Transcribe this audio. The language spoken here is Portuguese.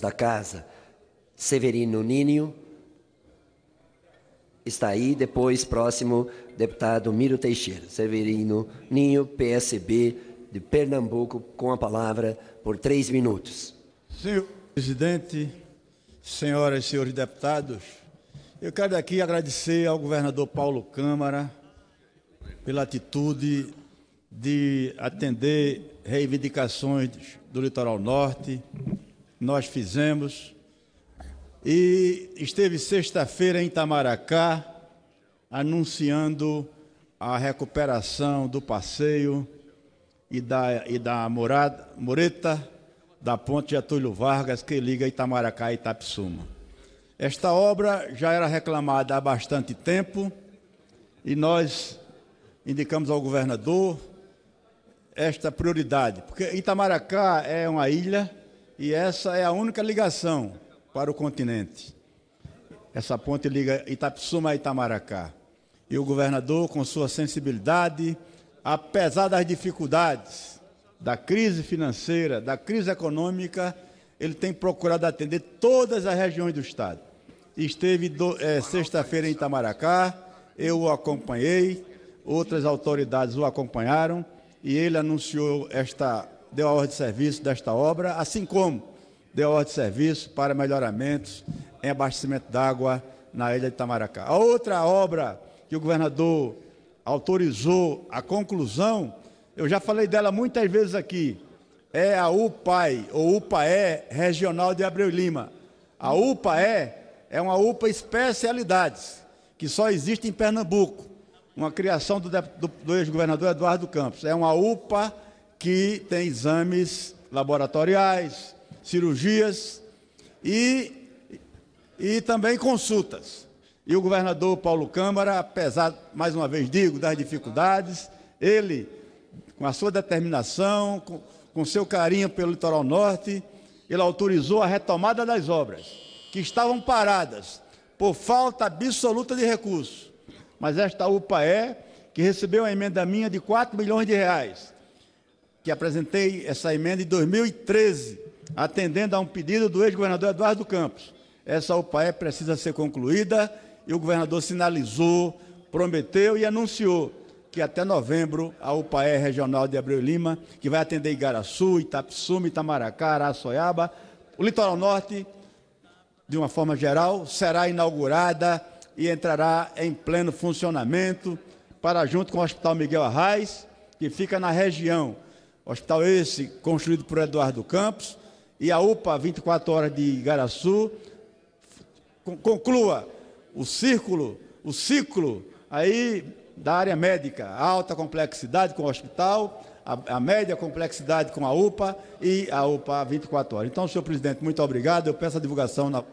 da casa, Severino Ninho, está aí, depois próximo, deputado Miro Teixeira. Severino Ninho, PSB de Pernambuco, com a palavra por três minutos. Senhor presidente, senhoras e senhores deputados, eu quero aqui agradecer ao governador Paulo Câmara pela atitude de atender reivindicações do litoral norte, nós fizemos. E esteve sexta-feira em Itamaracá, anunciando a recuperação do passeio e da, e da morada, moreta da ponte Getúlio Vargas que liga Itamaracá e Itapsuma. Esta obra já era reclamada há bastante tempo e nós indicamos ao governador esta prioridade, porque Itamaracá é uma ilha e essa é a única ligação para o continente. Essa ponte liga Itapsuma a Itamaracá. E o governador, com sua sensibilidade, apesar das dificuldades, da crise financeira, da crise econômica, ele tem procurado atender todas as regiões do Estado. Esteve é, sexta-feira em Itamaracá, eu o acompanhei, outras autoridades o acompanharam e ele anunciou esta deu a ordem de serviço desta obra, assim como deu a ordem de serviço para melhoramentos em abastecimento d'água na ilha de Itamaracá. A outra obra que o governador autorizou a conclusão, eu já falei dela muitas vezes aqui, é a UPAE, ou UPAE Regional de Abreu Lima. A UPAE é uma UPA especialidades, que só existe em Pernambuco, uma criação do, do, do ex-governador Eduardo Campos. É uma UPA que tem exames laboratoriais, cirurgias e, e também consultas. E o governador Paulo Câmara, apesar, mais uma vez digo, das dificuldades, ele, com a sua determinação, com, com seu carinho pelo litoral norte, ele autorizou a retomada das obras, que estavam paradas por falta absoluta de recursos. Mas esta UPA é que recebeu a emenda minha de 4 milhões de reais, que apresentei essa emenda em 2013, atendendo a um pedido do ex-governador Eduardo Campos. Essa UPAE é precisa ser concluída e o governador sinalizou, prometeu e anunciou que até novembro a UPAE é Regional de Abreu e Lima, que vai atender Igaraçu, Itapsuma, Itamaracá, Araçoiaba, o litoral norte, de uma forma geral, será inaugurada e entrará em pleno funcionamento para junto com o Hospital Miguel Arraes, que fica na região Hospital esse construído por Eduardo Campos e a UPA 24 horas de Igaraçu. Conclua o círculo, o ciclo aí da área médica, a alta complexidade com o hospital, a, a, média complexidade com a UPA e a UPA 24 horas. Então, senhor presidente, muito obrigado. Eu peço a divulgação na